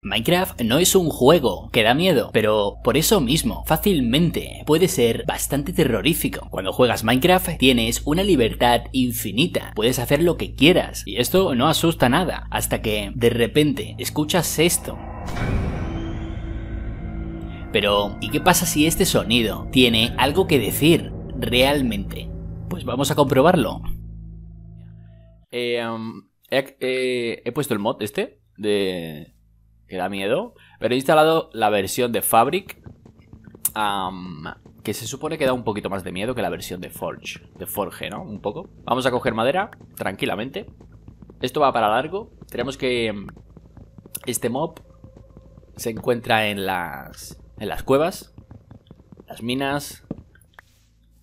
Minecraft no es un juego que da miedo, pero por eso mismo fácilmente puede ser bastante terrorífico. Cuando juegas Minecraft tienes una libertad infinita, puedes hacer lo que quieras y esto no asusta nada hasta que de repente escuchas esto. Pero, ¿y qué pasa si este sonido tiene algo que decir realmente? Pues vamos a comprobarlo. Eh, eh, he puesto el mod este de que da miedo. Pero he instalado la versión de Fabric, que se supone que da un poquito más de miedo que la versión de Forge, de Forge, ¿no? Un poco. Vamos a coger madera, tranquilamente. Esto va para largo. Tenemos que... Em, este mob se encuentra en las, en las cuevas, las minas,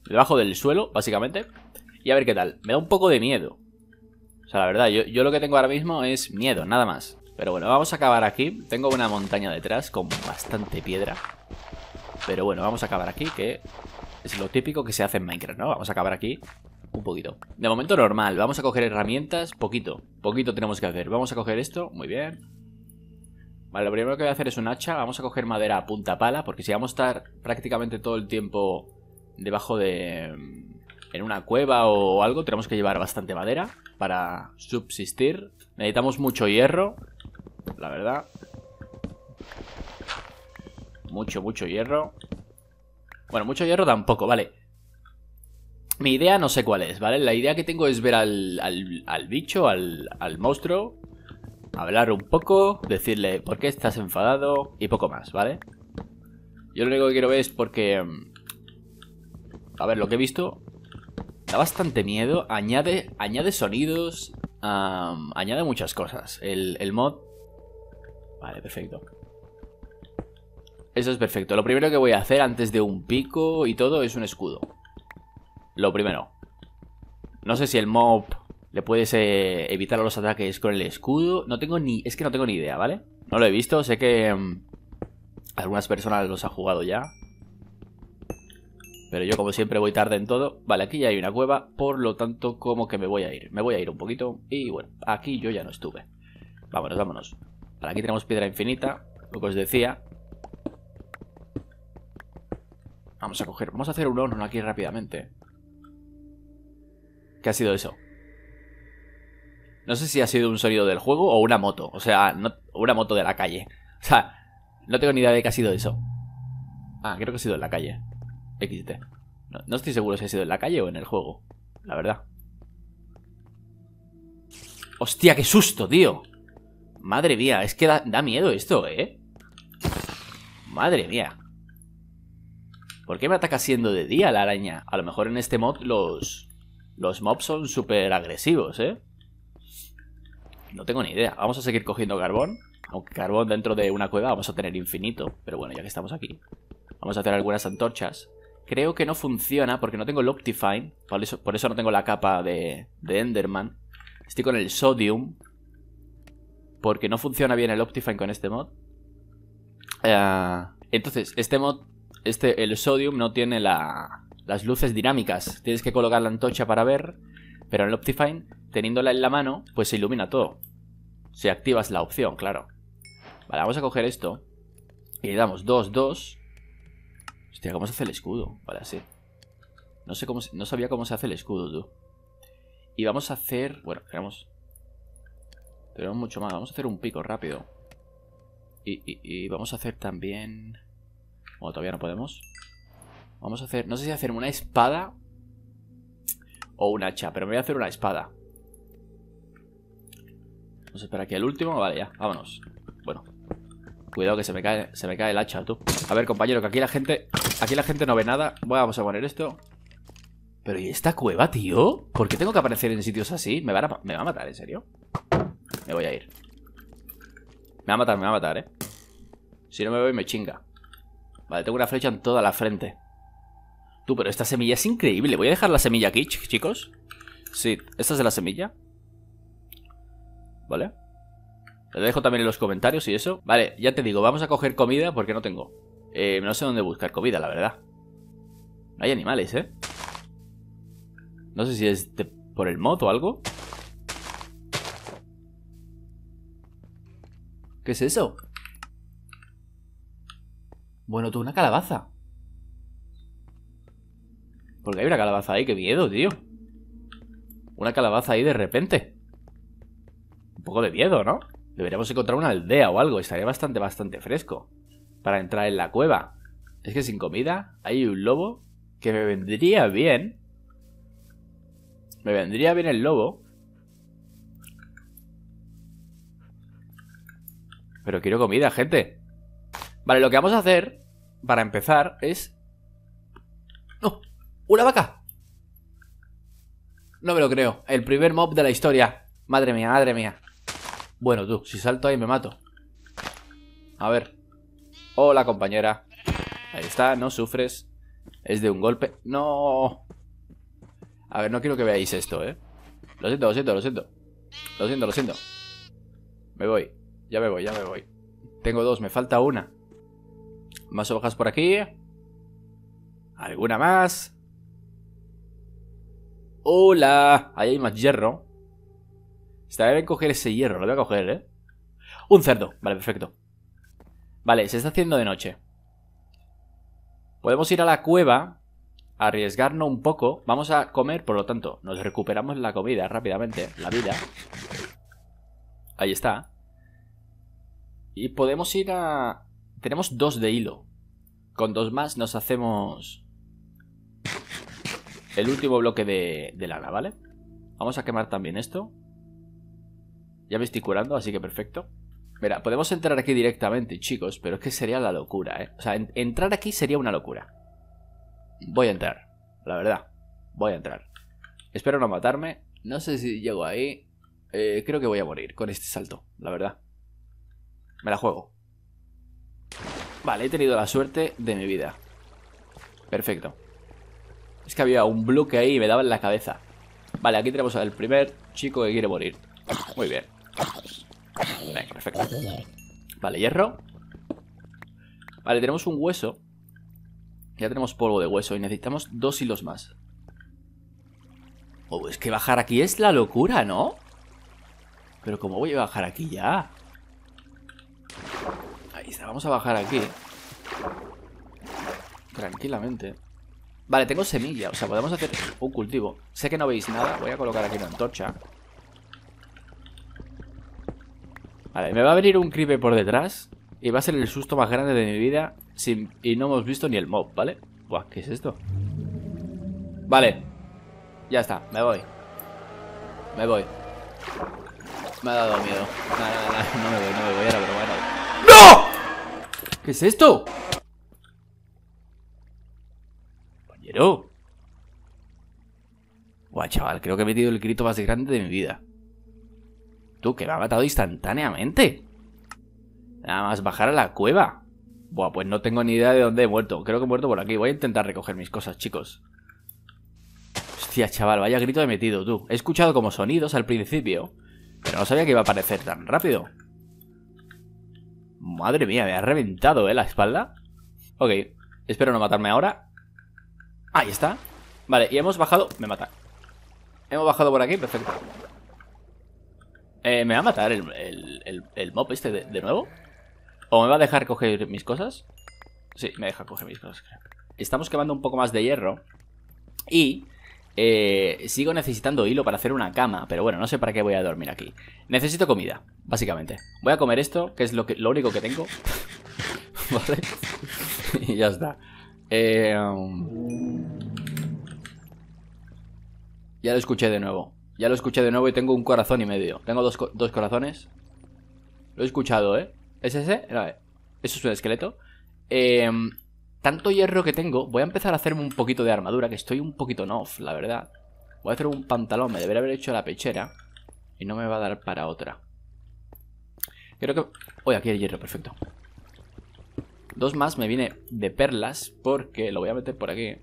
debajo del suelo, básicamente. Y a ver qué tal. Me da un poco de miedo. O sea, la verdad, yo lo que tengo ahora mismo es miedo, nada más. Pero bueno, vamos a acabar aquí. Tengo una montaña detrás con bastante piedra. Pero bueno, vamos a acabar aquí, que es lo típico que se hace en Minecraft, ¿no? Vamos a acabar aquí un poquito. De momento normal, vamos a coger herramientas, poquito. Poquito tenemos que hacer. Vamos a coger esto, muy bien. Vale, lo primero que voy a hacer es un hacha. Vamos a coger madera a punta pala, porque si vamos a estar prácticamente todo el tiempo debajo de... en una cueva o algo, tenemos que llevar bastante madera para subsistir. Necesitamos mucho hierro la verdad. Mucho, mucho hierro. Bueno, mucho hierro tampoco, vale. Mi idea no sé cuál es, ¿vale? La idea que tengo es ver al, al, bicho, al, monstruo, hablar un poco, decirle por qué estás enfadado y poco más, ¿vale? Yo lo único que quiero ver es porque... Mm, a ver, lo que he visto da bastante miedo, añade, añade sonidos, añade muchas cosas. el, mod Vale, perfecto. Eso es perfecto. Lo primero que voy a hacer antes de un pico y todo es un escudo. Lo primero. No sé si el mob le puedes Evitar eh, evitar los ataques con el escudo. No tengo ni... Es que no tengo ni idea, ¿vale? No lo he visto. Sé que mm, algunas personas los han jugado ya. Pero yo como siempre voy tarde en todo. Vale, aquí ya hay una cueva. Por lo tanto, como que me voy a ir. Me voy a ir un poquito. Y bueno, aquí yo ya no estuve. Vámonos, vámonos aquí tenemos piedra infinita, lo que os decía. Vamos a coger, vamos a hacer un horno aquí rápidamente. ¿Qué ha sido eso? No sé si ha sido un sonido del juego o una moto. O sea, una moto de la calle. O sea, no tengo ni idea de qué ha sido eso. Ah, creo que ha sido en la calle. XT. No, no estoy seguro si ha sido en la calle o en el juego. La verdad. Hostia, qué susto, tío. Madre mía, es que da, miedo esto, ¿eh? Madre mía. ¿Por qué me ataca siendo de día la araña? A lo mejor en este mod los, los mobs son súper agresivos, ¿eh? No tengo ni idea. Vamos a seguir cogiendo carbón. Aunque carbón dentro de una cueva vamos a tener infinito. Pero bueno, ya que estamos aquí. Vamos a hacer algunas antorchas. Creo que no funciona porque no tengo el Por eso, por eso no tengo la capa de, de Enderman. Estoy con el Sodium porque no funciona bien el Optifine con este mod. Ah, entonces, este mod, este, el Sodium no tiene las luces dinámicas. Tienes que colocar la antorcha para ver, pero en el Optifine, teniéndola en la mano, pues se ilumina todo. Si activas la opción, claro. Vale, vamos a coger esto y le damos 2, 2. Hostia, ¿cómo se hace el escudo? Vale, así. No, sé cómo, no sabía cómo se hace el escudo, tú. Y vamos a hacer... Bueno, creamos. Tenemos mucho más. Vamos a hacer un pico rápido. Y, vamos a hacer también... Bueno, todavía no podemos. Vamos a hacer... No sé si hacer una espada o un hacha, pero me voy a hacer una espada. Vamos a esperar aquí el último. Vale, ya. Vámonos. Bueno. Cuidado que se me cae, se me cae el hacha, tú. A ver, compañero, que aquí la gente... Aquí la gente no ve nada. Bueno, vamos a poner esto. Pero ¿y esta cueva, tío? ¿Por qué tengo que aparecer en sitios así? ¿Me, va ¿Me va a matar, en serio? Me voy a ir. Me va a matar, me va a matar, ¿eh? Si no me voy, me chinga. Vale, tengo una flecha en toda la frente. Tú, pero esta semilla es increíble. Voy a dejar la semilla aquí, chicos. Sí, esta es de la semilla. Vale. Lo dejo también en los comentarios y eso. Vale, ya te digo, vamos a coger comida porque no tengo. Eh, no sé dónde buscar comida, la verdad. No hay animales, ¿eh? No sé si es por el mod o algo. ¿Qué es eso? Bueno, tú, una calabaza. Porque hay una calabaza ahí, qué miedo, tío. Una calabaza ahí de repente. Un poco de miedo, ¿no? Deberíamos encontrar una aldea o algo. Estaría bastante, bastante fresco. Para entrar en la cueva. Es que sin comida hay un lobo que me vendría bien. Me vendría bien el lobo. Pero quiero comida, gente. Vale, lo que vamos a hacer, para empezar, es... ¡No! ¡Una vaca! No me lo creo. El primer mob de la historia. Madre mía, madre mía. Bueno, tú, si salto ahí me mato. A ver. Hola, compañera. Ahí está, no sufres. Es de un golpe. ¡No! A ver, no quiero que veáis esto, ¿eh? Lo siento, lo siento, lo siento. Lo siento, lo siento. Me voy. Ya me voy, ya me voy. Tengo dos, me falta una. Más hojas por aquí. ¿Alguna más? ¡Hola! Ahí hay más hierro. Está bien coger ese hierro, lo voy a coger, ¿eh? Un cerdo. Vale, perfecto. Vale, se está haciendo de noche. Podemos ir a la cueva, arriesgarnos un poco. Vamos a comer, por lo tanto, nos recuperamos la comida rápidamente, la vida. Ahí está. Y podemos ir a... Tenemos dos de hilo. Con dos más nos hacemos... El último bloque de, lana, ¿vale? Vamos a quemar también esto. Ya me estoy curando, así que perfecto. Mira, podemos entrar aquí directamente, chicos, pero es que sería la locura, ¿eh? O sea, entrar aquí sería una locura. Voy a entrar, la verdad. Voy a entrar. Espero no matarme. No sé si llego ahí. Eh, creo que voy a morir con este salto, la verdad. Me la juego. Vale, he tenido la suerte de mi vida. Perfecto. Es que había un bloque ahí y me daba en la cabeza. Vale, aquí tenemos al primer chico que quiere morir. Muy bien. perfecto. Vale, hierro. Vale, tenemos un hueso. Ya tenemos polvo de hueso y necesitamos dos hilos más. Oh, es que bajar aquí es la locura, ¿no? Pero ¿cómo voy a bajar aquí ya? Vamos a bajar aquí. Tranquilamente. Vale, tengo semilla. O sea, podemos hacer un cultivo. Sé que no veis nada. Voy a colocar aquí una antorcha. Vale, me va a venir un creeper por detrás. Y va a ser el susto más grande de mi vida. Y no hemos visto ni el mob, ¿vale? Buah, ¿qué es esto? Vale. Ya está, me voy. Me voy. Me ha dado miedo. No, no, no, me voy, no me voy, era pero bueno ¿Qué es esto? Compañero. Buah, chaval, creo que he metido el grito más grande de mi vida. Tú, que me ha matado instantáneamente. Nada más bajar a la cueva. Buah, pues no tengo ni idea de dónde he muerto. Creo que he muerto por aquí. Voy a intentar recoger mis cosas, chicos. Hostia, chaval, vaya grito he metido, tú. He escuchado como sonidos al principio, pero no sabía que iba a aparecer tan rápido. Madre mía, me ha reventado, ¿eh? La espalda. Ok, espero no matarme ahora. Ahí está. Vale, y hemos bajado... Me mata. Hemos bajado por aquí, perfecto. Eh, ¿Me va a matar el, el, el, este de, nuevo? ¿O me va a dejar coger mis cosas? Sí, me deja coger mis cosas, Estamos quemando un poco más de hierro. Y eh, sigo necesitando hilo para hacer una cama, pero bueno, no sé para qué voy a dormir aquí. Necesito comida, básicamente. Voy a comer esto, que es lo, único que tengo. vale. y ya está. Eh, um, ya lo escuché de nuevo. Ya lo escuché de nuevo y tengo un corazón y medio. Tengo dos, corazones. Lo he escuchado, ¿eh? ¿Es ese? eso es un esqueleto. Eh, tanto hierro que tengo, voy a empezar a hacerme un poquito de armadura, que estoy un poquito en off, la verdad. Voy a hacer un pantalón, me debería haber hecho la pechera. Y no me va a dar para otra. Creo que... Uy, aquí hay hierro, perfecto. Dos más me viene de perlas, porque lo voy a meter por aquí.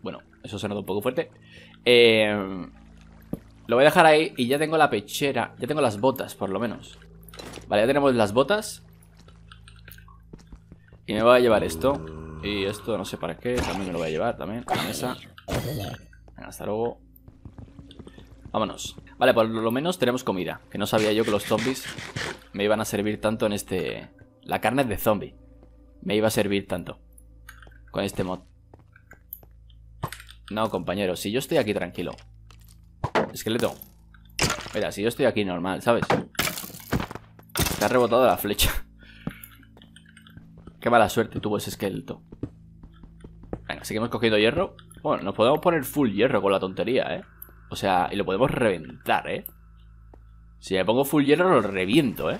Bueno, eso ha sonado un poco fuerte. Eh, lo voy a dejar ahí y ya tengo la pechera. Ya tengo las botas, por lo menos. Vale, ya tenemos las botas. Y me voy a llevar esto. Y esto no sé para qué, también me lo voy a llevar también a la mesa. hasta luego. Vámonos. Vale, por lo menos tenemos comida. Que no sabía yo que los zombies me iban a servir tanto en este... La carne de zombie. Me iba a servir tanto. Con este mod. No, compañero. Si yo estoy aquí tranquilo. Esqueleto. Mira, si yo estoy aquí normal, ¿sabes? Te ha rebotado la flecha. Qué mala suerte tuvo ese esqueleto. Venga, seguimos cogiendo hierro. Bueno, nos podemos poner full hierro con la tontería, ¿eh? O sea, y lo podemos reventar, ¿eh? Si me pongo full hierro, lo reviento, ¿eh?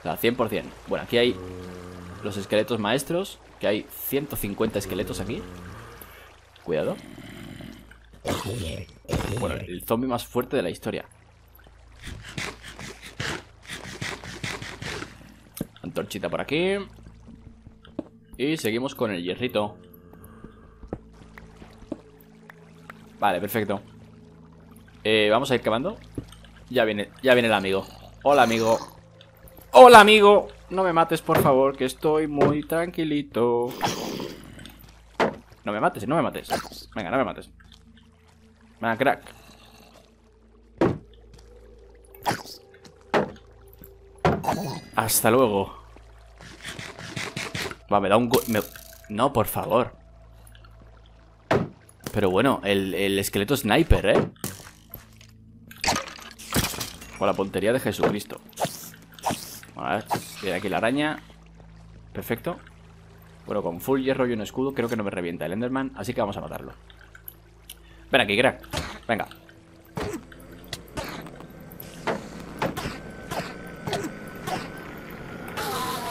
O sea, 100%. Bueno, aquí hay los esqueletos maestros, que hay 150 esqueletos aquí. Cuidado. Bueno, el zombie más fuerte de la historia. Torchita por aquí. Y seguimos con el hierrito. Vale, perfecto. Eh, vamos a ir cavando. Ya viene, ya viene el amigo. Hola, amigo. Hola, amigo. No me mates, por favor, que estoy muy tranquilito. No me mates, no me mates. Venga, no me mates. Venga, crack. Hasta luego. Va, me da un... No, por favor. Pero bueno, el, esqueleto sniper, ¿eh? Con la puntería de Jesucristo. A ver, aquí la araña. Perfecto. Bueno, con full hierro y un escudo creo que no me revienta el Enderman, así que vamos a matarlo. Ven aquí, crack. Venga.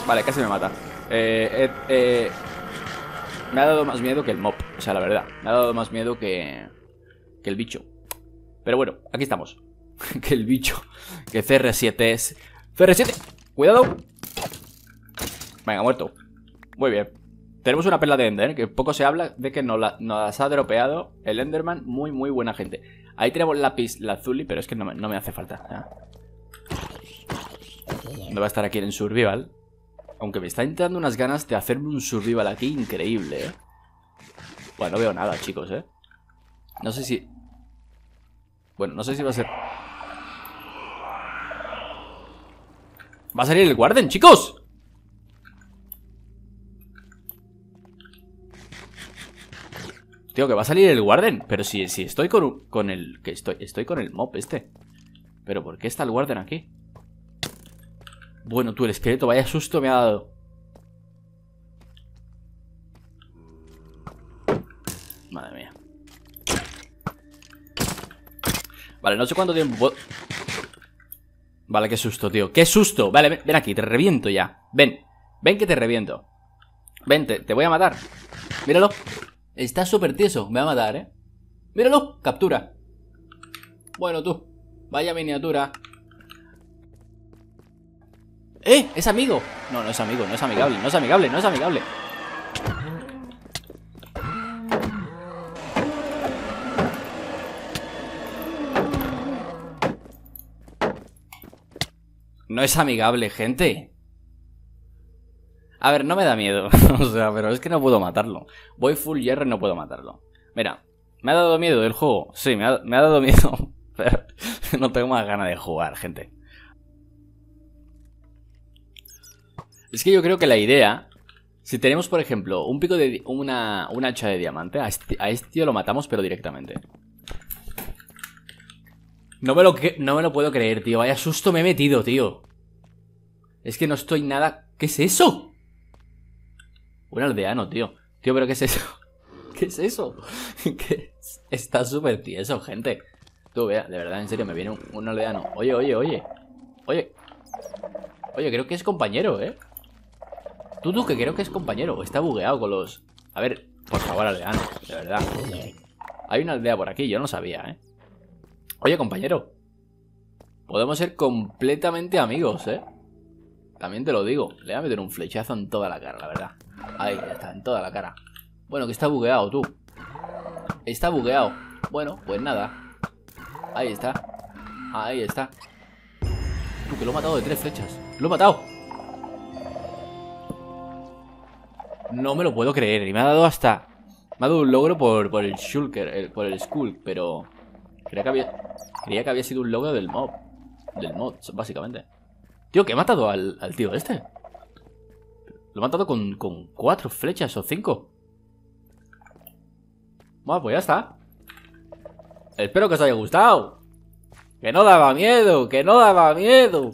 Vale, casi me mata. Eh, eh, eh, me ha dado más miedo que el mob, o sea, la verdad. Me ha dado más miedo que, que el bicho. Pero bueno, aquí estamos. que el bicho, que CR7 es... CR7, cuidado. Venga, muerto. Muy bien. Tenemos una perla de Ender, que poco se habla de que nos, nos las ha dropeado el Enderman. Muy, muy buena gente. Ahí tenemos lápiz, la Zully pero es que no me, hace falta. No va a estar aquí en Survival. Aunque me está entrando unas ganas de hacerme un survival aquí increíble, ¿eh? Bueno, no veo nada, chicos, ¿eh? No sé si... Bueno, no sé si va a ser... ¡Va a salir el guarden, chicos! Tío, que va a salir el guarden Pero si, estoy con, con el... que estoy, estoy con el mob este Pero ¿por qué está el guarden aquí? Bueno, tú, el esqueleto, vaya susto me ha dado. Madre mía. Vale, no sé cuánto tiempo... Vale, qué susto, tío. ¡Qué susto! Vale, ven, aquí, te reviento ya. Ven, ven que te reviento. Ven, te, voy a matar. Míralo. Está súper tieso. Me va a matar, ¿eh? Míralo. Captura. Bueno, tú. Vaya miniatura. ¡Eh! ¡Es amigo! No, no es amigo, no es amigable, no es amigable, no es amigable. No es amigable, gente. A ver, no me da miedo. o sea, pero es que no puedo matarlo. Voy full hierro y no puedo matarlo. Mira, ¿me ha dado miedo el juego? Sí, me ha, dado miedo. no tengo más ganas de jugar, gente. Es que yo creo que la idea, si tenemos, por ejemplo, un pico de una, una hacha de diamante, este, a este, tío lo matamos, pero directamente. No me, lo no me lo puedo creer, tío. Vaya susto me he metido, tío. Es que no estoy nada... ¿Qué es eso? Un aldeano, tío. Tío, pero ¿qué es eso? ¿Qué es eso? ¿Qué Está súper tieso, gente. Tú, vea, de verdad, en serio, me viene un aldeano. Oye, oye, oye. Oye. Oye, creo que es compañero, ¿eh? Tú, tú, que creo que es compañero, está bugueado con los... A ver, por favor, aldeano, de verdad. Hay una aldea por aquí, yo no sabía, ¿eh? Oye, compañero. Podemos ser completamente amigos, ¿eh? También te lo digo. Le voy a meter un flechazo en toda la cara, la verdad. Ahí, ya está, en toda la cara. Bueno, que está bugueado, tú. Está bugueado. Bueno, pues nada. Ahí está. Ahí está. Tú, que lo he matado de tres flechas. ¡Lo he matado! no me lo puedo creer. Y me ha dado hasta... Me ha dado un logro por, por el Shulker, por el Skull, pero... Creía que, había, creía que había sido un logro del mob. Del mod, básicamente. Tío, que he matado al, tío este. Lo he matado con, con cuatro flechas o cinco. Bueno, pues ya está. Espero que os haya gustado. Que no daba miedo, que no daba miedo.